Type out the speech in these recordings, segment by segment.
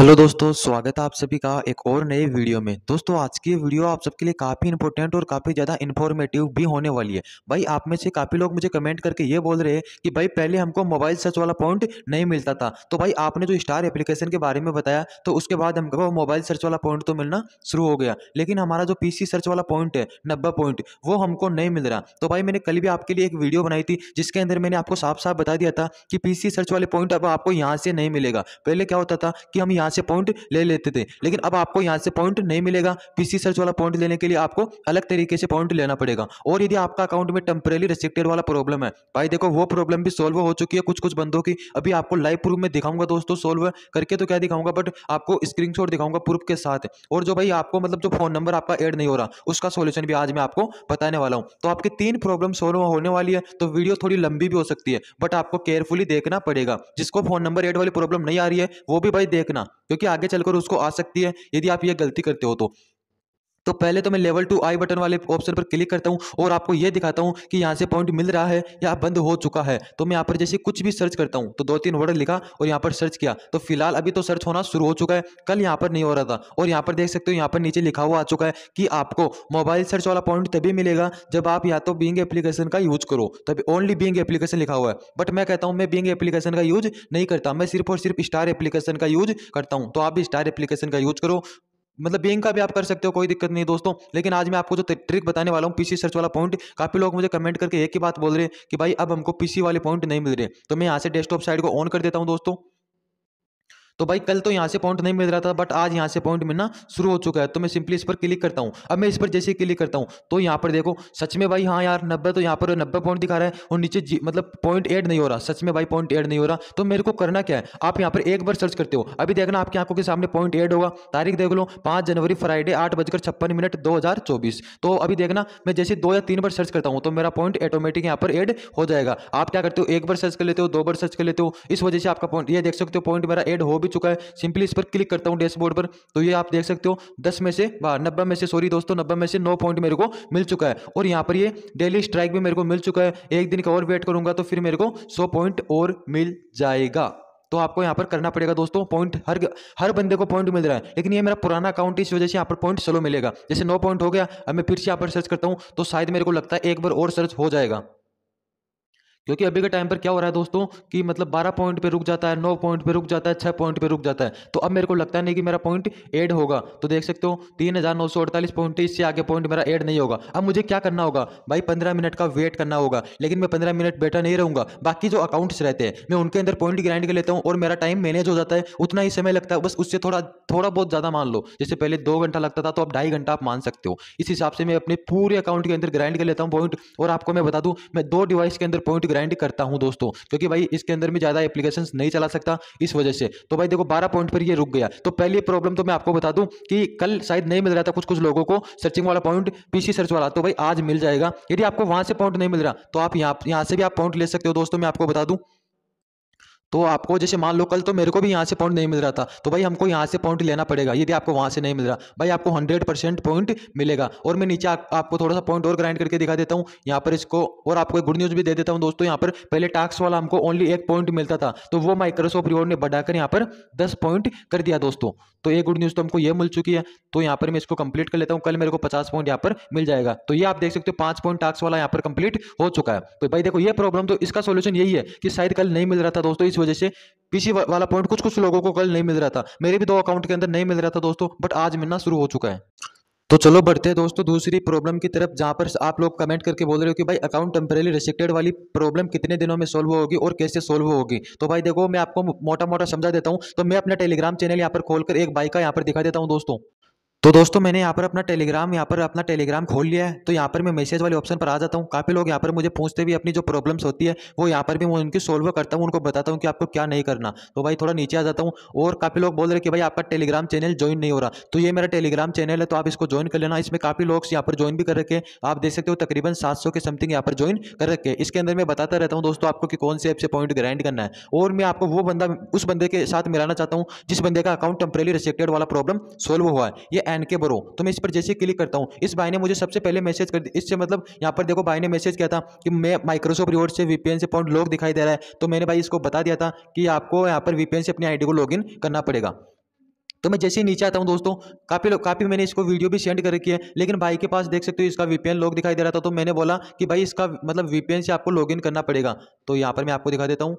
hello दोस्तों स्वागत है आप सभी का एक और नए वीडियो में दोस्तों आज की वीडियो आप सबके लिए काफ़ी इंपॉर्टेंट और काफ़ी ज़्यादा इन्फॉर्मेटिव भी होने वाली है भाई आप में से काफ़ी लोग मुझे कमेंट करके ये बोल रहे हैं कि भाई पहले हमको मोबाइल सर्च वाला पॉइंट नहीं मिलता था तो भाई आपने जो स्टार एप्लीकेशन के बारे में बताया तो उसके बाद हमको मोबाइल सर्च वाला पॉइंट तो मिलना शुरू हो गया लेकिन हमारा जो पी सर्च वाला पॉइंट है नब्बे पॉइंट वो हमको नहीं मिल रहा तो भाई मैंने कल भी आपके लिए एक वीडियो बनाई थी जिसके अंदर मैंने आपको साफ साफ बता दिया था कि पी सर्च वाले पॉइंट अब आपको यहाँ से नहीं मिलेगा पहले क्या होता था कि हम यहाँ यहाँ से पॉइंट ले लेते थे लेकिन अब आपको यहाँ से पॉइंट नहीं मिलेगा पीसी सर्च वाला पॉइंट लेने के लिए आपको अलग तरीके से पॉइंट लेना पड़ेगा और यदि आपका अकाउंट में टेम्परेली रिस्ट्रिक्टेड वाला प्रॉब्लम है भाई देखो वो प्रॉब्लम भी सोल्व हो चुकी है कुछ कुछ बंदों की अभी आपको लाइव प्रूफ में दिखाऊंगा दोस्तों सोल्व करके तो क्या दिखाऊंगा बट आपको स्क्रीन दिखाऊंगा प्रूफ के साथ और जो भाई आपको मतलब जो फोन नंबर आपका एड नहीं हो रहा उसका सोल्यूशन भी आज मैं आपको बताने वाला हूँ तो आपकी तीन प्रॉब्लम सोल्व होने वाली है तो वीडियो थोड़ी लंबी भी हो सकती है बट आपको केयरफुली देखना पड़ेगा जिसको फोन नंबर एड वाली प्रॉब्लम नहीं आ रही है वो भी भाई देखना क्योंकि आगे चलकर उसको आ सकती है यदि आप ये गलती करते हो तो तो पहले तो मैं लेवल टू आई बटन वाले ऑप्शन पर क्लिक करता हूँ और आपको ये दिखाता हूँ कि यहाँ से पॉइंट मिल रहा है या बंद हो चुका है तो मैं यहाँ पर जैसे कुछ भी सर्च करता हूँ तो दो तीन वर्ड लिखा और यहाँ पर सर्च किया तो फिलहाल अभी तो सर्च होना शुरू हो चुका है कल यहाँ पर नहीं हो रहा था और यहाँ पर देख सकते हो यहाँ पर नीचे लिखा हुआ आ चुका है कि आपको मोबाइल सर्च वाला पॉइंट तभी मिलेगा जब आप या तो बींग एप्लीकेशन का यूज करो तभी ओनली बींग एप्लीकेशन लिखा हुआ है बट मैं कहता हूँ मैं बींग एप्लीकेशन का यूज नहीं करता मैं सिर्फ और सिर्फ स्टार एप्लीकेशन का यूज करता हूँ तो आप भी स्टार एप्लीकेशन का यूज करो मतलब बैंक का भी आप कर सकते हो कोई दिक्कत नहीं दोस्तों लेकिन आज मैं आपको जो ट्रिक बताने वाला हूँ पीसी सर्च वाला पॉइंट काफ़ी लोग मुझे कमेंट करके एक ही बात बोल रहे हैं कि भाई अब हमको पीसी वाले पॉइंट नहीं मिल रहे तो मैं यहाँ से डेस्कटॉप साइड को ऑन कर देता हूँ दोस्तों तो भाई कल तो यहाँ से पॉइंट नहीं मिल रहा था बट आज यहाँ से पॉइंट मिलना शुरू हो चुका है तो मैं सिंपली इस पर क्लिक करता हूँ अब मैं इस पर जैसे क्लिक करता हूँ तो यहाँ पर देखो सच में भाई हाँ यार नब्बे तो यहाँ पर नब्बे पॉइंट दिखा रहा है और नीचे मतलब पॉइंट एड नहीं हो रहा सच में भाई पॉइंट एड नहीं हो रहा तो मेरे को करना क्या है आप यहाँ पर एक बार सर्च करते हो अभी देखना आपकी आंखों के सामने पॉइंट एड होगा तारीख देख लो पाँच जनवरी फ्राइडे आठ बजकर छप्पन मिनट दो हज़ार चौबीस तो अभी देखना मैं जैसे दो या तीन बार सर्च करता हूँ तो मेरा पॉइंट ऑटोमेटिक यहाँ पर एड हो जाएगा आप क्या करते हो एक बार सर्च कर लेते हो दो बार सर्च कर लेते हो इस वजह से आपका पॉइंट ये देख सकते हो पॉइंट मेरा एड हो भी चुका है सिंपली इस पर क्लिक करता हूँ डैशबोर्ड पर तो ये आप देख सकते हो दस में से बाहर नब्बे में से सॉरी दोस्तों नब्बे में से नौ पॉइंट मेरे को मिल चुका है और यहाँ पर ये डेली स्ट्राइक भी मेरे को मिल चुका है एक दिन का और वेट करूंगा तो फिर मेरे को सौ पॉइंट और मिल जाएगा तो आपको यहाँ पर करना पड़ेगा दोस्तों पॉइंट हर हर बंदे को पॉइंट मिल रहा है लेकिन ये मेरा पुराना अकाउंट इस वजह से यहाँ पर पॉइंट स्लो मिलेगा जैसे नौ पॉइंट हो गया अब मैं फिर से यहाँ पर सर्च करता हूँ तो शायद मेरे को लगता है एक बार और सर्च हो जाएगा क्योंकि अभी के टाइम पर क्या हो रहा है दोस्तों कि मतलब बारह पॉइंट पे रुक जाता है नौ पॉइंट पे रुक जाता है 6 पॉइंट पे रुक जाता है तो अब मेरे को लगता नहीं कि मेरा पॉइंट एड होगा तो देख सकते हो तीन हज़ार नौ सौ अड़तालीस पॉइंट इससे आगे पॉइंट मेरा एड नहीं होगा अब मुझे क्या करना होगा भाई पंद्रह मिनट का वेट करना होगा लेकिन मैं पंद्रह मिनट बैठा नहीं रहूंगा बाकी जो अकाउंट्स रहते हैं मैं उनके अंदर पॉइंट ग्राइंड कर लेता हूँ और मेरा टाइम मैनेज हो जाता है उतना ही समय लगता है बस उससे थोड़ा थोड़ा बहुत ज़्यादा मान लो जैसे पहले दो घंटा लगता था तो अब ढाई घंटा आप मान सकते हो इस हिसाब से मैं अपने पूरे अकाउंट के अंदर ग्राइंड कर लेता हूँ पॉइंट और आपको मैं बता दूं मैं दो डिवाइस के अंदर पॉइंट ग्राइंड रिकमेंड करता हूं दोस्तों क्योंकि भाई इसके अंदर में ज़्यादा एप्लीकेशन नहीं चला सकता इस वजह से तो भाई देखो बारह पॉइंट पर ये रुक गया तो पहली प्रॉब्लम तो मैं आपको बता दूं कि कल शायद नहीं मिल रहा था कुछ कुछ लोगों को सर्चिंग वाला पॉइंट पीसी सर्च वाला तो भाई आज मिल जाएगा यदि आपको वहां से पॉइंट नहीं मिल रहा तो आप यहां से भी आप पॉइंट ले सकते हो दोस्तों मैं आपको बता दूं तो आपको जैसे मान लो कल तो मेरे को भी यहाँ से पॉइंट नहीं मिल रहा था तो भाई हमको यहाँ से पॉइंट लेना पड़ेगा यदि आपको वहाँ से नहीं मिल रहा भाई आपको हंड्रेड परसेंट पॉइंट मिलेगा और मैं नीचे आप, आपको थोड़ा सा पॉइंट और ग्राइंड करके दिखा देता हूँ यहाँ पर इसको और आपको गुड न्यूज़ भी दे देता हूँ दोस्तों यहाँ पर पहले टास्क वाला हमको ओनली एक पॉइंट मिलता था तो वो माइक्रोसॉफ्ट रिवॉर्ड ने बढ़ाकर यहाँ पर दस पॉइंट कर दिया दोस्तों तो ये गुड न्यूज़ तो हमको ये मिल चुकी है तो यहाँ पर मैं इसको कंप्लीट कर लेता हूँ कल मेरे को पचास पॉइंट यहाँ पर मिल जाएगा तो ये आप देख सकते हो पाँच पॉइंट टास्क वाला यहाँ पर कंप्लीट हो चुका है तो भाई देखो ये प्रॉब्लम तो इसका सोल्यूशन यही है कि शायद कल नहीं मिल रहा था दोस्तों इस वजह से पीसी वाला पॉइंट कुछ कुछ लोगों को कल नहीं मिल रहा था मेरे भी दो अकाउंट के अंदर नहीं मिल रहा था दोस्तों बट आज मिलना शुरू हो चुका है तो चलो बढ़ते हैं दोस्तों दूसरी प्रॉब्लम की तरफ जहाँ पर आप लोग कमेंट करके बोल रहे हो कि भाई अकाउंट टेम्परेली रिस्ट्रिक्टेड वाली प्रॉब्लम कितने दिनों में सॉल्व होगी और कैसे सॉल्व होगी तो भाई देखो मैं आपको मोटा मोटा समझा देता हूँ तो मैं अपना टेलीग्राम चैनल यहाँ पर खोलकर एक बाइक का यहाँ पर दिखा देता हूँ दोस्तों तो दोस्तों मैंने यहाँ पर अपना टेलीग्राम यहाँ पर अपना टेलीग्राम खोल लिया है तो यहाँ पर मैं मैसेज वाले ऑप्शन पर आ जाता हूँ काफ़ी लोग यहाँ पर मुझे पूछते भी अपनी जो प्रॉब्लम्स होती है वो यहाँ पर भी मैं उनकी सोल्व करता हूँ उनको बताता हूँ कि आपको क्या नहीं करना तो भाई थोड़ा नीचे आ जाता हूँ और काफ़ी लोग बोल रहे कि भाई आपका टेलीग्राम चैनल ज्वाइन नहीं हो रहा तो ये मेरा टेलीग्राम चैनल है तो आप इसको ज्वाइन कर लेना इसमें काफ़ी लोग यहाँ पर ज्वाइन भी कर रखे आप देख सकते हो तकरीबन सात के समथिंग यहाँ पर ज्वाइन कर रखे इसके अंदर मैं बताता रहता हूँ दोस्तों आपको कि कौन से ऐप से पॉइंट ग्राइंड करना है और मैं आपको वो बंदा उस बंदे के साथ मिलाना चाहता हूँ जिस बंदे का अकाउंट टेम्परेली रिजेक्टेड वाला प्रॉब्लम सोल्व हुआ है ये एन के ब्रो तो मैं इस पर जैसे क्लिक करता हूँ इस भाई ने मुझे सबसे पहले मैसेज कर दिया इससे मतलब यहाँ पर देखो भाई ने मैसेज किया था कि मैं माइक्रोसॉफ्ट रिवॉर्ड से वीपीएन से पॉइंट लॉग दिखाई दे रहा है तो मैंने भाई इसको बता दिया था कि आपको यहाँ पर वीपीएन से अपनी आई को लॉग करना पड़ेगा तो मैं जैसे ही नीचे आता हूँ दोस्तों काफ़ी लोग काफ़ी मैंने इसको वीडियो भी सेंड कर रखी है लेकिन भाई के पास देख सकते हो इसका वीपीएन लॉग दिखाई दे रहा था तो मैंने बोला कि भाई इसका मतलब वीपीएन से आपको लॉगिन करना पड़ेगा तो यहाँ पर मैं आपको दिखा देता हूँ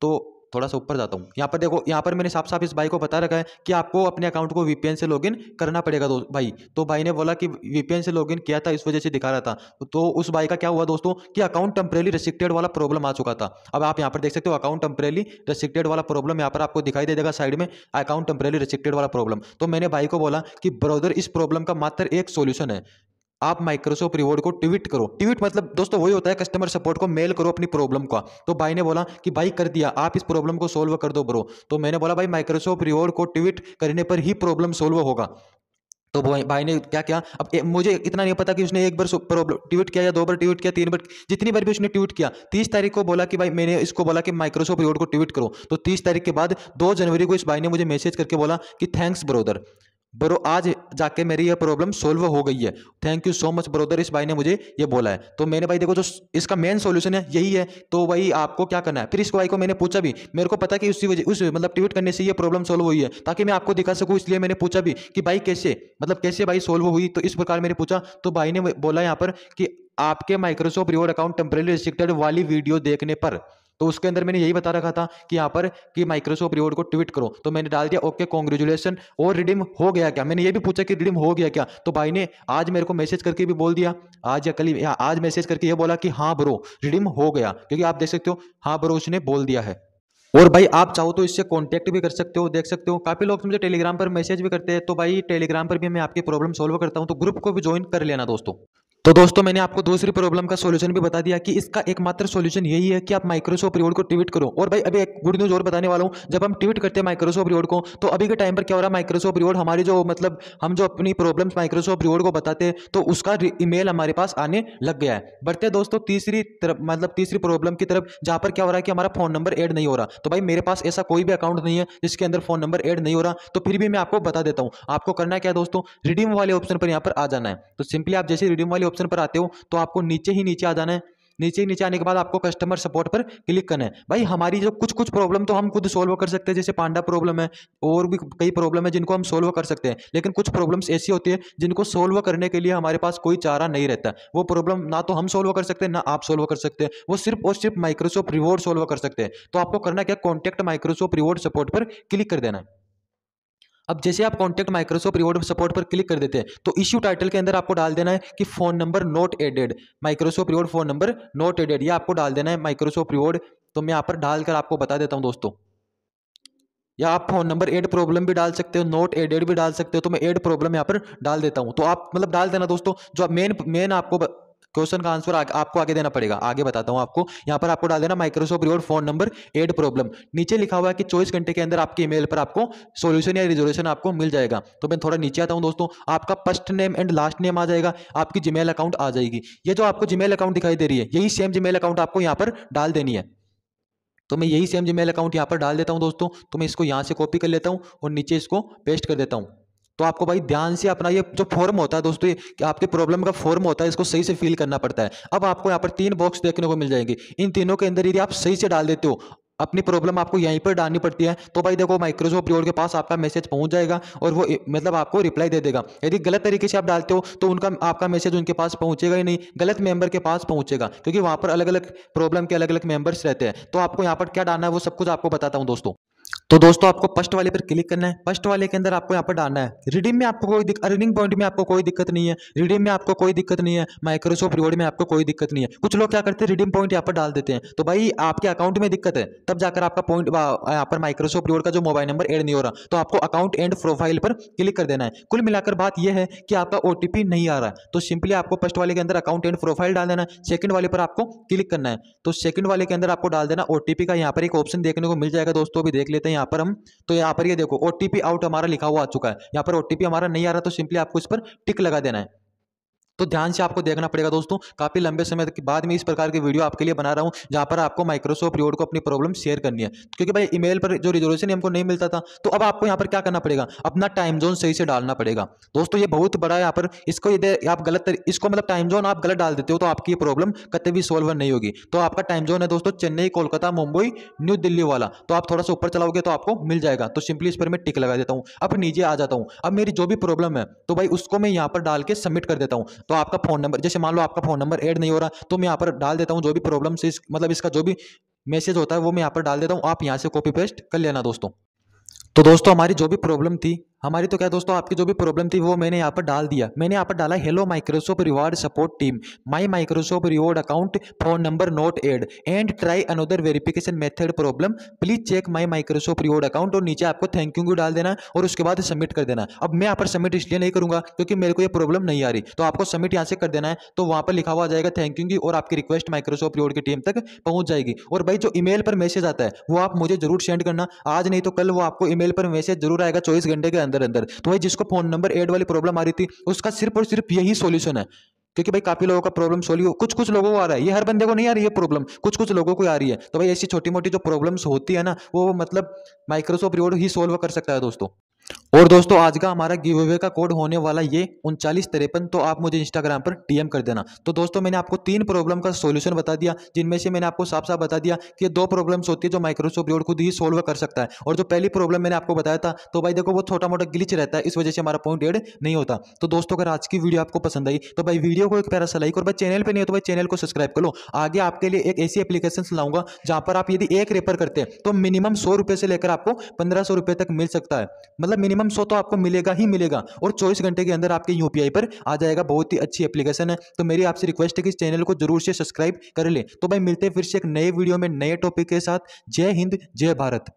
तो थोड़ा सा ऊपर जाता हूँ यहाँ पर देखो यहाँ पर मैंने साफ साफ इस भाई को बता रखा है कि आपको अपने अकाउंट को वीपीएन से लॉगिन करना पड़ेगा दोस्त भाई तो भाई ने बोला कि वीपीएन से लॉगिन किया था इस वजह से दिखा रहा था तो उस भाई का क्या हुआ दोस्तों कि अकाउंट टेम्परेली रेस्ट्रिक्टेड वाला प्रॉब्लम आ चुका था अब आप यहाँ पर देख सकते हो अकाउंट टेम्परेली रेस्ट्रिक्टेड वाला प्रॉब्लम यहाँ पर आपको दिखाई दे देगा साइड में अकाउंट टेम्परेली रेस्ट्रिक्टेड वाला प्रॉब्लम तो मैंने भाई को बोला कि ब्रदर इस प्रॉब्लम का मात्र एक सोल्यूशन है आप माइक्रोसॉफ्ट रिवॉर्ड को ट्वीट करो ट्वीट मतलब दोस्तों वही होता है कस्टमर सपोर्ट को मेल करो अपनी प्रॉब्लम का तो भाई ने बोला कि भाई कर दिया आप इस प्रॉब्लम को सोल्व कर दो ब्रो तो मैंने बोला भाई माइक्रोसॉफ्ट रिवॉर्ड को ट्वीट करने पर ही प्रॉब्लम सोल्व होगा तो भाई ने क्या किया अब ए, मुझे इतना नहीं पता कि उसने एक बार प्रॉब्लम ट्वीट किया या दो बार ट्वीट किया तीन बार जितनी बार भी उसने ट्वीट किया तीस तारीख को बोला कि भाई मैंने इसको बोला कि माइक्रोसॉफ्ट रिवॉर्ड को ट्वीट करो तो तीस तारीख के बाद दो जनवरी को इस भाई ने मुझे मैसेज करके बोला कि थैंक्स ब्रोदर ब्रो आज जाके मेरी ये प्रॉब्लम सोल्व हो गई है thank you so much brother इस भाई ने मुझे ये बोला है तो मैंने भाई देखो जो इसका मेन सॉल्यूशन है यही है तो भाई आपको क्या करना है फिर इसको भाई को मैंने पूछा भी मेरे को पता कि उसी वजह उस मतलब ट्वीट करने से ये प्रॉब्लम सोल्व हुई है ताकि मैं आपको दिखा सकूँ इसलिए मैंने पूछा भी कि भाई कैसे मतलब कैसे भाई सोल्व हुई तो इस प्रकार मैंने पूछा तो भाई ने बोला यहाँ पर कि आपके Microsoft reward account temporary restricted वाली वीडियो देखने पर तो उसके अंदर मैंने यही बता रखा था कि यहाँ पर कि माइक्रोसॉफ्ट रिवॉर्ड को ट्वीट करो तो मैंने डाल दिया ओके कॉन्ग्रेचुलेसन और रिडीम हो गया क्या मैंने ये भी पूछा कि रिडीम हो गया क्या तो भाई ने आज मेरे को मैसेज करके भी बोल दिया आज या कल या आज मैसेज करके ये बोला कि हाँ ब्रो रिडीम हो गया क्योंकि आप देख सकते हो हाँ ब्रो उसने बोल दिया है और भाई आप चाहो तो इससे कांटेक्ट भी कर सकते हो देख सकते हो काफ़ी लोग मुझे टेलीग्राम पर मैसेज भी करते हैं तो भाई टेलीग्राम पर भी मैं आपकी प्रॉब्लम सॉल्व करता हूं तो ग्रुप को भी ज्वाइन कर लेना दोस्तों तो दोस्तों मैंने आपको दूसरी प्रॉब्लम का सोल्यूशन भी बता दिया कि इसका एकमात्र सोल्यूशन यही है कि आप माइक्रोसॉफ्ट रिवॉर्ड को ट्वीट करो और भाई अभी एक गुड न्यूज और बताने वाला हूँ जब हम ट्वीट करते हैं माइक्रोसॉफ्ट रिवॉर्ड को तो अभी के टाइम पर क्या हो रहा है माइक्रोसॉफ्ट रिवॉर्ड हमारी जो मतलब हम जो अपनी प्रॉब्लम माइक्रोसॉफ्ट रिवॉर्ड को बताते हैं तो उसका ईमेल हमारे पास आने लग गया है बढ़ते दोस्तों तीसरी तरफ मतलब तीसरी प्रॉब्लम की तरफ जहाँ पर क्या हो रहा है कि हमारा फोन नंबर एड नहीं हो रहा तो भाई मेरे पास ऐसा कोई भी अकाउंट नहीं है जिसके अंदर फोन नंबर एड नहीं हो रहा तो फिर भी मैं आपको बता देता हूँ आपको करना क्या दोस्तों रिडीम वाले ऑप्शन पर यहाँ पर आ जाना है तो सिंपली आप जैसे रिडीम वाले ऑप्शन पर आते हो तो आपको नीचे ही नीचे आ जाना है नीचे नीचे आने के बाद आपको कस्टमर सपोर्ट पर क्लिक करना है भाई हमारी जो कुछ कुछ प्रॉब्लम तो हम खुद सोल्व कर सकते हैं जैसे पांडा प्रॉब्लम है और भी कई प्रॉब्लम है जिनको हम सोल्व कर सकते हैं लेकिन कुछ प्रॉब्लम्स ऐसी होती है जिनको सोल्व करने के लिए हमारे पास कोई चारा नहीं रहता वो प्रॉब्लम ना तो हम सोल्व कर सकते हैं ना आप सोल्व कर सकते हैं वो सिर्फ और सिर्फ माइक्रोसॉफ्ट रिवॉर्ड सोल्व कर सकते हैं तो आपको करना क्या कॉन्टैक्ट माइक्रोसॉफ्ट रिवॉर्ड सपोर्ट पर क्लिक कर देना है अब जैसे आप कॉन्टैक्ट माइक्रोसॉफ्ट रिवॉर्ड सपोर्ट पर क्लिक कर देते हैं तो इश्यू टाइटल के अंदर आपको डाल देना है कि phone number not added Microsoft reward phone number not added ये आपको डाल देना है माइक्रोसॉफ्ट रिवॉर्ड तो मैं यहाँ पर डालकर आपको बता देता हूँ दोस्तों या आप फोन नंबर एड प्रॉब्लम भी डाल सकते हो नोट एडेड भी डाल सकते हो तो मैं एड प्रॉब्लम यहाँ पर डाल देता हूँ तो आप मतलब डाल देना दोस्तों जो मेन मेन आपको क्वेश्चन का आंसर आपको आगे देना पड़ेगा आगे बताता हूँ आपको यहाँ पर आपको डाल देना Microsoft reward phone number add problem नीचे लिखा हुआ है कि चौबीस घंटे के अंदर आपके ईमेल पर आपको सोल्यूशन या रिजोल्यूशन आपको मिल जाएगा तो मैं थोड़ा नीचे आता हूँ दोस्तों आपका first name and last name आ जाएगा आपकी जीमेल अकाउंट आ जाएगी ये जो आपको जीमेल अकाउंट दिखाई दे रही है यही सेम जीमेल अकाउंट आपको यहाँ पर डाल देनी है तो मैं यही सेम जीमेल अकाउंट यहाँ पर डाल देता हूँ दोस्तों तो मैं इसको यहाँ से कॉपी कर लेता हूँ और नीचे इसको पेस्ट कर देता हूँ तो आपको भाई ध्यान से अपना ये जो फॉर्म होता है दोस्तों ये कि आपके प्रॉब्लम का फॉर्म होता है इसको सही से फील करना पड़ता है अब आपको यहाँ पर तीन बॉक्स देखने को मिल जाएंगे इन तीनों के अंदर यदि आप सही से डाल देते हो अपनी प्रॉब्लम आपको यहीं पर डालनी पड़ती है तो भाई देखो माइक्रोसॉफ्ट रिवॉर्ड के पास आपका मैसेज पहुंच जाएगा और वो मतलब आपको रिप्लाई दे देगा यदि गलत तरीके से आप डालते हो तो उनका आपका मैसेज उनके पास पहुंचेगा ही नहीं गलत मेंबर के पास पहुंचेगा क्योंकि वहां पर अलग अलग प्रॉब्लम के अलग अलग मेंबर्स रहते हैं तो आपको यहाँ पर क्या डालना है वो सब कुछ आपको बताता हूँ दोस्तों तो दोस्तों आपको फर्स्ट वाले पर क्लिक करना है फर्स्ट वाले के अंदर आपको यहाँ पर डालना है रिडीम में आपको कोई अर्निंग पॉइंट में आपको कोई दिक्कत नहीं है रिडीम में आपको कोई दिक्कत नहीं है माइक्रोसॉफ्ट रिवॉर्ड में आपको कोई दिक्कत नहीं है कुछ लोग क्या करते हैं रिडीम पॉइंट यहाँ पर डाल देते हैं तो भाई आपके अकाउंट में दिक्कत है तब जाकर आपका पॉइंट यहाँ पर माइक्रोसॉफ्ट रिवॉर्ड का जो मोबाइल नंबर एड नहीं हो रहा तो आपको अकाउंट एंड प्रोफाइल पर क्लिक कर देना है कुल मिलाकर बात यह है कि आपका ओ नहीं आ रहा है तो सिंपली आपको फर्स्ट वाले के अंदर अकाउंट एंड प्रोफाइल डाल देना है सेकंड वाले पर आपको क्लिक करना है तो सेकंड वाले के अंदर आपको डाल देना ओ का यहाँ पर एक ऑप्शन देखने को मिल जाएगा दोस्तों अभी देख लेते हैं यहाँ पर हम तो यहाँ पर ये देखो ओ आउट हमारा लिखा हुआ आ चुका है यहाँ पर ओ हमारा नहीं आ रहा तो सिंपली आपको इस पर टिक लगा देना है तो ध्यान से आपको देखना पड़ेगा दोस्तों काफ़ी लंबे समय के बाद में इस प्रकार की वीडियो आपके लिए बना रहा हूं जहां पर आपको माइक्रोसॉफ्ट रिवॉर्ड को अपनी प्रॉब्लम शेयर करनी है क्योंकि भाई ईमेल पर जो रिजोल्यूशन हमको नहीं मिलता था तो अब आपको यहाँ पर क्या करना पड़ेगा अपना टाइम जोन सही से डालना पड़ेगा दोस्तों ये बहुत बड़ा यहाँ पर इसको यदि आप गलत इसको मतलब टाइम जोन आप गलत डाल देते हो तो आपकी प्रॉब्लम कत भी सोल्व नहीं होगी तो आपका टाइम जोन है दोस्तों चेन्नई कोलकाता मुंबई न्यू दिल्ली वाला तो आप थोड़ा सा ऊपर चलाओगे तो आपको मिल जाएगा तो सिंपली इस पर मैं टिक लगा देता हूँ अब नीचे आ जाता हूँ अब मेरी जो भी प्रॉब्लम है तो भाई उसको मैं यहाँ पर डाल के सबमिट कर देता हूँ तो आपका फ़ोन नंबर जैसे मान लो आपका फ़ोन नंबर ऐड नहीं हो रहा तो मैं यहाँ पर डाल देता हूँ जो भी प्रॉब्लम से मतलब इसका जो भी मैसेज होता है वो मैं यहाँ पर डाल देता हूँ आप यहाँ से कॉपी पेस्ट कर लेना दोस्तों तो दोस्तों हमारी जो भी प्रॉब्लम थी हमारी तो क्या दोस्तों आपकी जो भी प्रॉब्लम थी वो मैंने यहाँ पर डाल दिया मैंने यहाँ पर डाला hello Microsoft reward support team my Microsoft reward account phone number not add and try another verification method problem please check my Microsoft reward account और नीचे आपको थैंक यू डाल देना और उसके बाद सबमिट कर देना अब मैं यहाँ पर सबमिट इसलिए नहीं करूँगा क्योंकि मेरे को ये प्रॉब्लम नहीं आ रही तो आपको सबमिट यहाँ से कर देना है तो वहाँ पर लिखा हुआ जाएगा थैंक यू और आपकी रिक्वेस्ट माइक्रोसॉफ्ट रिवॉर्ड की टीम तक पहुँच जाएगी और भाई जो ईमेल पर मैसेज आता है वो आप मुझे जरूर सेंड करना आज नहीं तो कल वो आपको ईमेल पर मैसेज जरूर आएगा चौबीस घंटे के अंदर अंदर अंदर तो भाई जिसको फोन नंबर एड वाली प्रॉब्लम आ रही थी उसका सिर्फ और सिर्फ यही सोल्यूशन है क्योंकि भाई काफी लोगों का प्रॉब्लम सोल्व कुछ कुछ लोगों को आ रहा है ये हर बंदे को नहीं आ रही है प्रॉब्लम कुछ कुछ लोगों को आ रही है तो भाई ऐसी छोटी मोटी जो प्रॉब्लम्स होती है ना वो मतलब माइक्रोसॉफ्ट वर्ड ही सोल्व कर सकता है दोस्तों और दोस्तों आज का हमारा गिव अवे का कोड होने वाला ये उनचालीस तिरपन तो आप मुझे इंस्टाग्राम पर डीएम कर देना तो दोस्तों मैंने आपको तीन प्रॉब्लम का सॉल्यूशन बता दिया जिनमें से मैंने आपको साफ साफ बता दिया कि दो प्रॉब्लम्स होती है जो माइक्रोसॉफ्ट वर्ड खुद ही सोल्व कर सकता है और जो पहली प्रॉब्लम मैंने आपको बताया था तो भाई देखो वो छोटा मोटा ग्लिच रहता है इस वजह से हमारा पॉइंट एड नहीं होता तो दोस्तों अगर आज की वीडियो आपको पसंद आई तो भाई वीडियो को एक प्यारा सा लाइक और भाई चैनल पर नहीं हो तो भाई चैनल को सब्सक्राइब कर लो आगे आपके लिए एक ऐसी एप्लीकेशन लाऊंगा जहाँ पर आप यदि एक रेफर करते हैं तो मिनिमम सौ से लेकर आपको पंद्रह सौ तक मिल सकता है मतलब मिनिमम मिनिमम सौ तो आपको मिलेगा ही मिलेगा और चौबीस घंटे के अंदर आपके यू पर आ जाएगा बहुत ही अच्छी एप्लीकेशन है तो मेरी आपसे रिक्वेस्ट है कि इस चैनल को जरूर से सब्सक्राइब कर ले तो भाई मिलते हैं फिर से एक नए वीडियो में नए टॉपिक के साथ जय हिंद जय भारत